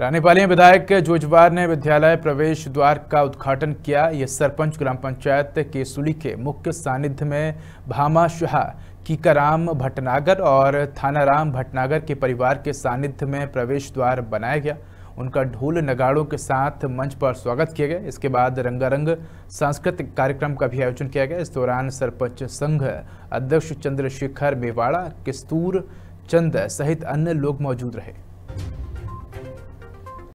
रानीपाली में विधायक जोजवार ने विद्यालय प्रवेश द्वार का उद्घाटन किया ये सरपंच ग्राम पंचायत केसुली के मुख्य सानिध्य में भामा शाह कीकाराम भटनागर और थानाराम भटनागर के परिवार के सानिध्य में प्रवेश द्वार बनाया गया उनका ढोल नगाड़ों के साथ मंच पर स्वागत किया गया इसके बाद रंगारंग सांस्कृतिक कार्यक्रम का भी आयोजन किया गया इस दौरान सरपंच संघ अध्यक्ष चंद्रशेखर मेवाड़ा किस्तूर चंद सहित अन्य लोग मौजूद रहे